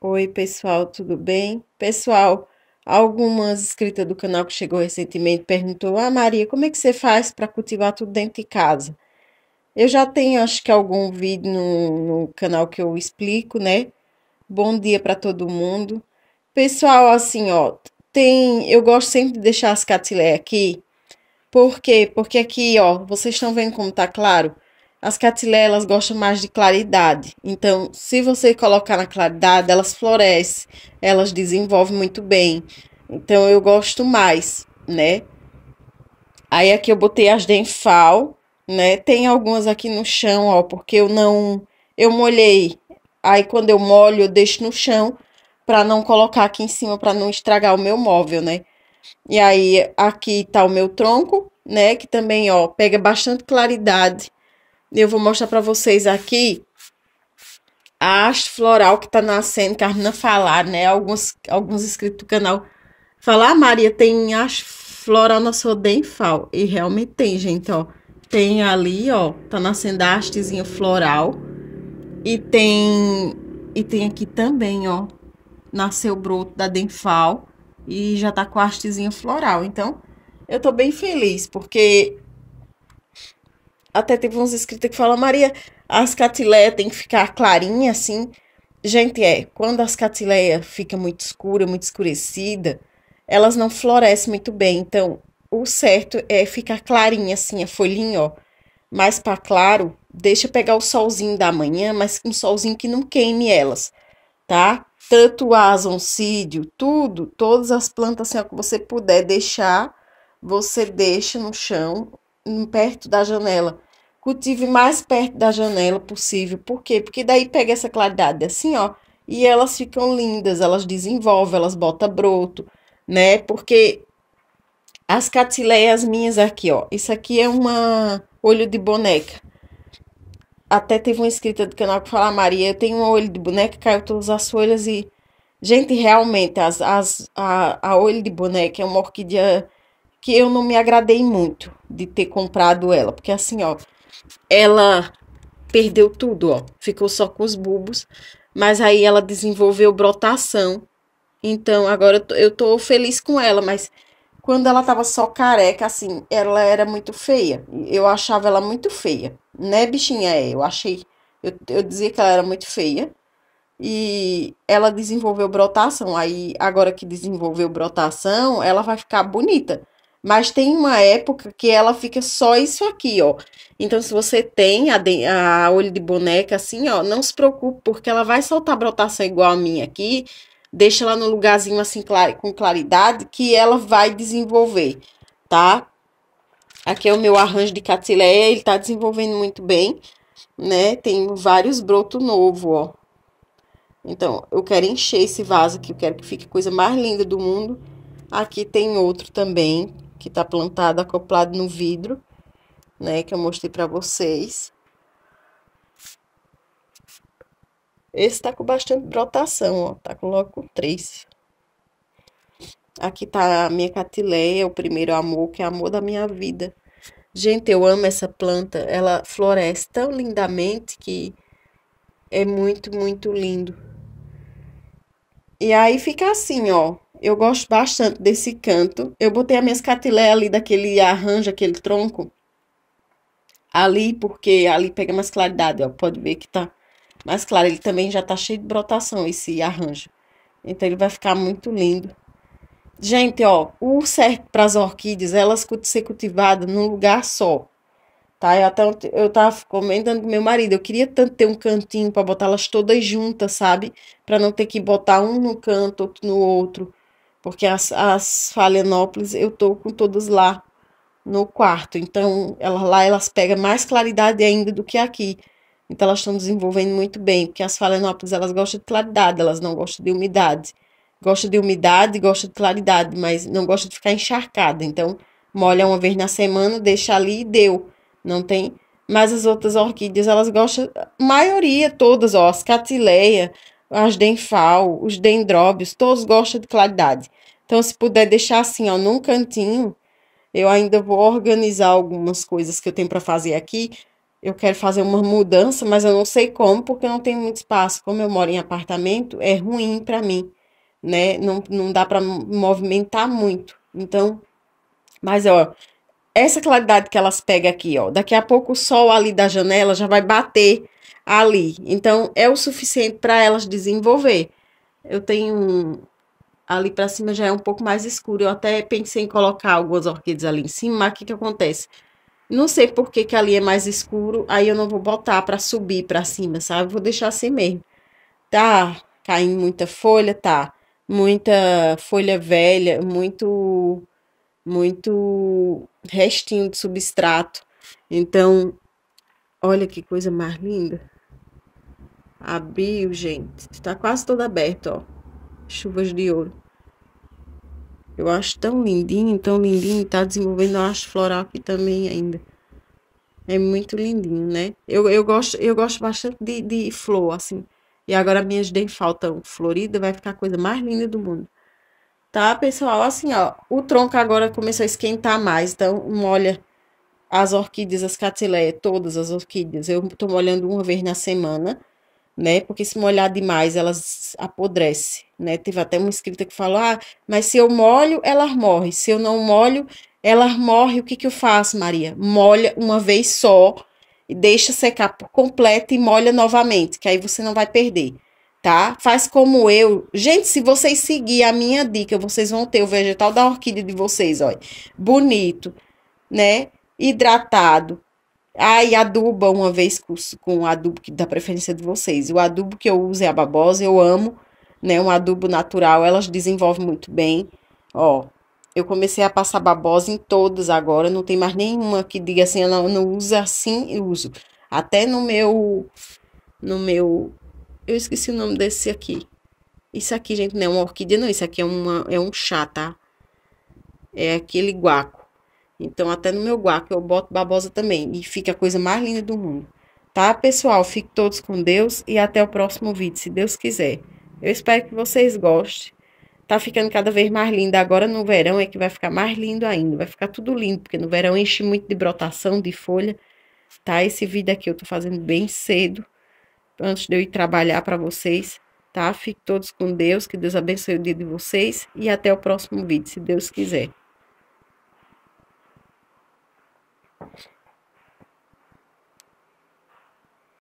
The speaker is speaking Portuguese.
Oi, pessoal, tudo bem? Pessoal, algumas inscritas do canal que chegou recentemente perguntou: "Ah, Maria, como é que você faz para cultivar tudo dentro de casa?" Eu já tenho, acho que algum vídeo no, no canal que eu explico, né? Bom dia para todo mundo. Pessoal, assim, ó, tem, eu gosto sempre de deixar as catilé aqui. Por quê? Porque aqui, ó, vocês estão vendo como tá claro? As catilelas gostam mais de claridade, então se você colocar na claridade, elas florescem, elas desenvolvem muito bem. Então eu gosto mais, né? Aí aqui eu botei as denfal, né? Tem algumas aqui no chão, ó, porque eu não eu molhei. Aí quando eu molho, eu deixo no chão para não colocar aqui em cima para não estragar o meu móvel, né? E aí aqui tá o meu tronco, né, que também, ó, pega bastante claridade eu vou mostrar para vocês aqui a haste floral que tá nascendo, que a falar, né? Alguns, alguns inscritos do canal falar, ah, Maria, tem haste floral na sua denfal. E realmente tem, gente, ó. Tem ali, ó, tá nascendo a hastezinha floral. E tem e tem aqui também, ó, nasceu o broto da denfal e já tá com a hastezinha floral. Então, eu tô bem feliz porque até teve uns escritos que falam, Maria, as catileias tem que ficar clarinha assim. Gente, é, quando as catileias fica muito escura, muito escurecida, elas não florescem muito bem. Então, o certo é ficar clarinha assim, a folhinha, ó, mais para claro. Deixa pegar o solzinho da manhã, mas um solzinho que não queime elas, tá? Tanto as oncídio, tudo, todas as plantas assim, ó, que você puder deixar, você deixa no chão perto da janela. Cultive mais perto da janela possível. Por quê? Porque daí pega essa claridade assim, ó. E elas ficam lindas, elas desenvolvem, elas botam broto, né? Porque as catileias minhas aqui, ó. Isso aqui é uma olho de boneca. Até teve uma inscrita do canal que fala, Maria, eu tenho um olho de boneca, caiu todas as folhas e... Gente, realmente, as, as, a, a olho de boneca é uma orquídea que eu não me agradei muito de ter comprado ela, porque assim, ó, ela perdeu tudo, ó, ficou só com os bulbos, mas aí ela desenvolveu brotação. Então, agora eu tô, eu tô feliz com ela, mas quando ela tava só careca, assim, ela era muito feia. Eu achava ela muito feia, né, bichinha? É, eu achei. Eu, eu dizia que ela era muito feia. E ela desenvolveu brotação. Aí, agora que desenvolveu brotação, ela vai ficar bonita. Mas tem uma época que ela fica só isso aqui, ó. Então, se você tem a, de, a olho de boneca assim, ó, não se preocupe, porque ela vai soltar brotação igual a minha aqui. Deixa ela no lugarzinho assim clar, com claridade, que ela vai desenvolver, tá? Aqui é o meu arranjo de catileia, ele tá desenvolvendo muito bem, né? Tem vários brotos novos, ó. Então, eu quero encher esse vaso aqui, eu quero que fique a coisa mais linda do mundo. Aqui tem outro também, que está plantado, acoplado no vidro, né, que eu mostrei para vocês. Esse está com bastante brotação, ó, tá com logo três. Aqui tá a minha catileia, o primeiro amor, que é amor da minha vida. Gente, eu amo essa planta, ela floresce tão lindamente que é muito, muito lindo. E aí fica assim, ó, eu gosto bastante desse canto. Eu botei a minhas catilé ali daquele arranjo, aquele tronco. Ali, porque ali pega mais claridade, ó. Pode ver que tá mais claro. Ele também já tá cheio de brotação, esse arranjo. Então, ele vai ficar muito lindo. Gente, ó, o certo para as orquídeas, elas ser cultivadas num lugar só. Tá? Eu até eu tava comentando com meu marido, eu queria tanto ter um cantinho para botá-las todas juntas, sabe? Para não ter que botar um no canto, outro no outro porque as, as falenópolis eu tô com todas lá no quarto. Então, ela, lá elas pegam mais claridade ainda do que aqui. Então, elas estão desenvolvendo muito bem, porque as falenópolis elas gostam de claridade, elas não gostam de umidade. Gosta de umidade, gosta de claridade, mas não gosta de ficar encharcada. Então, molha uma vez na semana, deixa ali e deu. Não tem. Mas as outras orquídeas, elas gostam, maioria, todas, ó, as catileia, as denfal, os dendróbios, todos gostam de claridade. Então, se puder deixar assim, ó, num cantinho, eu ainda vou organizar algumas coisas que eu tenho para fazer aqui. Eu quero fazer uma mudança, mas eu não sei como, porque eu não tenho muito espaço. Como eu moro em apartamento, é ruim para mim, né? Não, não dá para movimentar muito. Então, mas ó, essa claridade que elas pegam aqui, ó, daqui a pouco o sol ali da janela já vai bater ali. Então, é o suficiente para elas desenvolver. Eu tenho um, ali para cima já é um pouco mais escuro. Eu até pensei em colocar algumas orquídeas ali em cima, mas o que, que acontece? Não sei por que, que ali é mais escuro, aí eu não vou botar para subir para cima, sabe? Vou deixar assim mesmo. Tá caindo muita folha, tá. Muita folha velha, muito muito restinho de substrato. Então, olha que coisa mais linda. Abriu, gente. Tá quase toda aberto, ó. Chuvas de Ouro. Eu acho tão lindinho, tão lindinho. Tá desenvolvendo acho floral aqui também ainda. É muito lindinho, né? Eu, eu, gosto, eu gosto bastante de, de flor, assim. E agora minhas dem faltam florida, vai ficar a coisa mais linda do mundo. Tá, pessoal? Assim, ó, o tronco agora começou a esquentar mais. Então, molha as orquídeas, as catileias, todas as orquídeas. Eu tô molhando uma vez na semana né? Porque se molhar demais, elas apodrece, né? Teve até uma escrita que falou: "Ah, mas se eu molho, ela morre. Se eu não molho, ela morre. O que que eu faço, Maria? Molha uma vez só e deixa secar por completo e molha novamente, que aí você não vai perder." Tá? Faz como eu. Gente, se vocês seguir a minha dica, vocês vão ter o vegetal da orquídea de vocês, olha, bonito, né? Hidratado, Aí e aduba uma vez com, com adubo que, da preferência de vocês. O adubo que eu uso é a babosa, eu amo, né? Um adubo natural, elas desenvolvem muito bem. Ó, eu comecei a passar babosa em todas agora, não tem mais nenhuma que diga assim, ela não usa assim, eu uso. Até no meu no meu eu esqueci o nome desse aqui. Isso aqui, gente, não é uma orquídea, não, isso aqui é uma é um chá, tá? É aquele guaco então, até no meu guaco eu boto babosa também. E fica a coisa mais linda do mundo. Tá, pessoal? Fiquem todos com Deus e até o próximo vídeo, se Deus quiser. Eu espero que vocês gostem. Tá ficando cada vez mais linda. Agora no verão é que vai ficar mais lindo ainda. Vai ficar tudo lindo, porque no verão enche muito de brotação, de folha. Tá? Esse vídeo aqui eu tô fazendo bem cedo, antes de eu ir trabalhar para vocês. Tá? Fiquem todos com Deus, que Deus abençoe o dia de vocês e até o próximo vídeo, se Deus quiser.